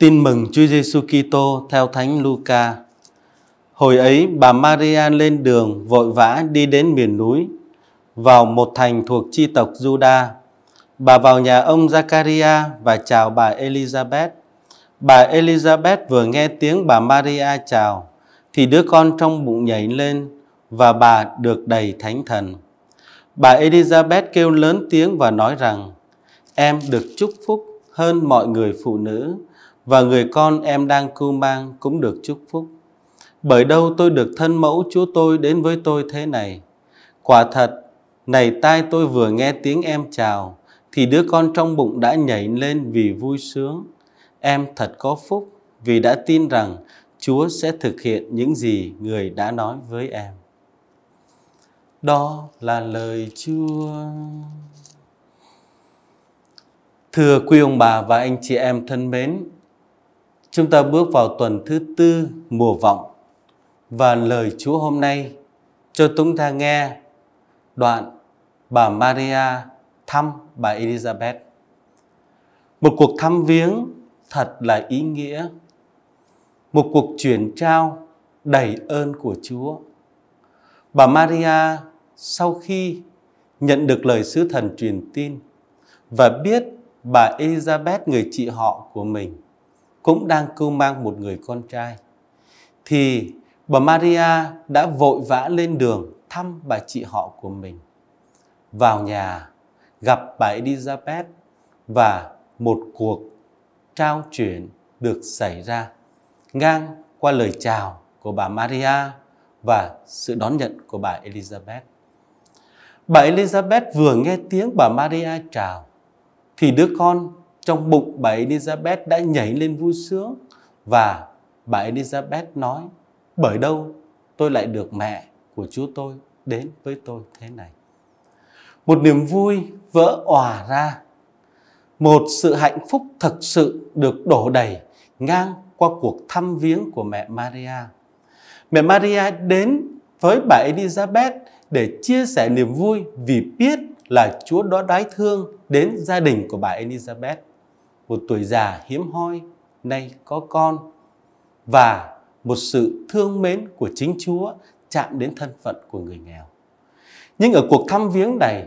Tin mừng Chúa Giêsu Kitô theo Thánh Luca. Hồi ấy bà Maria lên đường vội vã đi đến miền núi vào một thành thuộc chi tộc Juda. Bà vào nhà ông Zakaria và chào bà Elizabeth. Bà Elizabeth vừa nghe tiếng bà Maria chào thì đứa con trong bụng nhảy lên và bà được đầy thánh thần. Bà Elizabeth kêu lớn tiếng và nói rằng: Em được chúc phúc hơn mọi người phụ nữ và người con em đang cưu mang cũng được chúc phúc. Bởi đâu tôi được thân mẫu Chúa tôi đến với tôi thế này. Quả thật, này tai tôi vừa nghe tiếng em chào, thì đứa con trong bụng đã nhảy lên vì vui sướng. Em thật có phúc vì đã tin rằng Chúa sẽ thực hiện những gì người đã nói với em. Đó là lời Chúa. Thưa quý ông bà và anh chị em thân mến, Chúng ta bước vào tuần thứ tư mùa vọng và lời Chúa hôm nay cho chúng ta nghe đoạn bà Maria thăm bà Elizabeth. Một cuộc thăm viếng thật là ý nghĩa. Một cuộc chuyển trao đầy ơn của Chúa. Bà Maria sau khi nhận được lời sứ thần truyền tin và biết bà Elizabeth người chị họ của mình cũng đang cưu mang một người con trai. Thì bà Maria đã vội vã lên đường thăm bà chị họ của mình. Vào nhà, gặp bà Elizabeth và một cuộc trao chuyển được xảy ra ngang qua lời chào của bà Maria và sự đón nhận của bà Elizabeth. Bà Elizabeth vừa nghe tiếng bà Maria chào thì đứa con trong bụng bà Elizabeth đã nhảy lên vui sướng và bà Elizabeth nói bởi đâu tôi lại được mẹ của Chúa tôi đến với tôi thế này. Một niềm vui vỡ òa ra, một sự hạnh phúc thực sự được đổ đầy ngang qua cuộc thăm viếng của mẹ Maria. Mẹ Maria đến với bà Elizabeth để chia sẻ niềm vui vì biết là Chúa đó đái thương đến gia đình của bà Elizabeth một tuổi già hiếm hoi nay có con và một sự thương mến của chính Chúa chạm đến thân phận của người nghèo. Nhưng ở cuộc thăm viếng này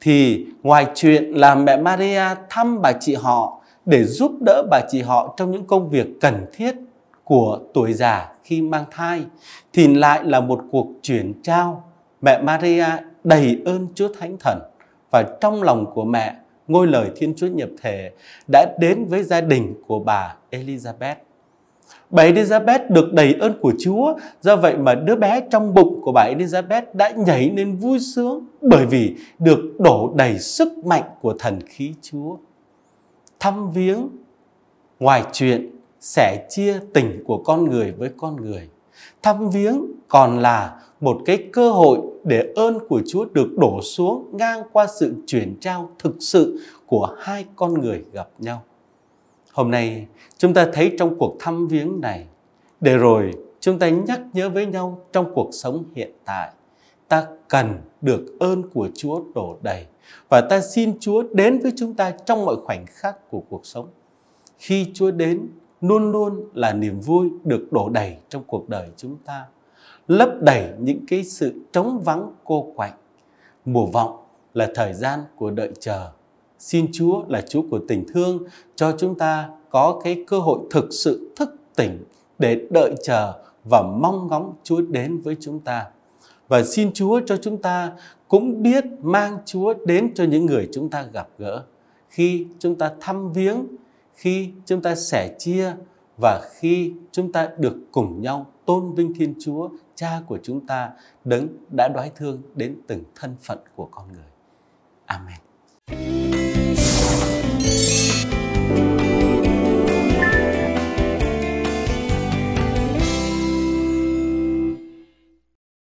thì ngoài chuyện là mẹ Maria thăm bà chị họ để giúp đỡ bà chị họ trong những công việc cần thiết của tuổi già khi mang thai thì lại là một cuộc chuyển trao mẹ Maria đầy ơn Chúa Thánh Thần và trong lòng của mẹ ngôi lời Thiên Chúa nhập thể đã đến với gia đình của bà Elizabeth. Bà Elizabeth được đầy ơn của Chúa, do vậy mà đứa bé trong bụng của bà Elizabeth đã nhảy lên vui sướng bởi vì được đổ đầy sức mạnh của thần khí Chúa. Thăm viếng, ngoài chuyện, sẻ chia tình của con người với con người. Thăm viếng còn là một cái cơ hội để ơn của Chúa được đổ xuống ngang qua sự chuyển trao thực sự của hai con người gặp nhau. Hôm nay chúng ta thấy trong cuộc thăm viếng này, để rồi chúng ta nhắc nhớ với nhau trong cuộc sống hiện tại, ta cần được ơn của Chúa đổ đầy và ta xin Chúa đến với chúng ta trong mọi khoảnh khắc của cuộc sống. Khi Chúa đến, luôn luôn là niềm vui được đổ đầy trong cuộc đời chúng ta lấp đầy những cái sự trống vắng cô quạnh. Mùa vọng là thời gian của đợi chờ. Xin Chúa là Chúa của tình thương cho chúng ta có cái cơ hội thực sự thức tỉnh để đợi chờ và mong ngóng Chúa đến với chúng ta. Và xin Chúa cho chúng ta cũng biết mang Chúa đến cho những người chúng ta gặp gỡ. Khi chúng ta thăm viếng, khi chúng ta sẻ chia và khi chúng ta được cùng nhau tôn vinh Thiên Chúa, Cha của chúng ta đấng đã đoái thương đến từng thân phận của con người. Amen.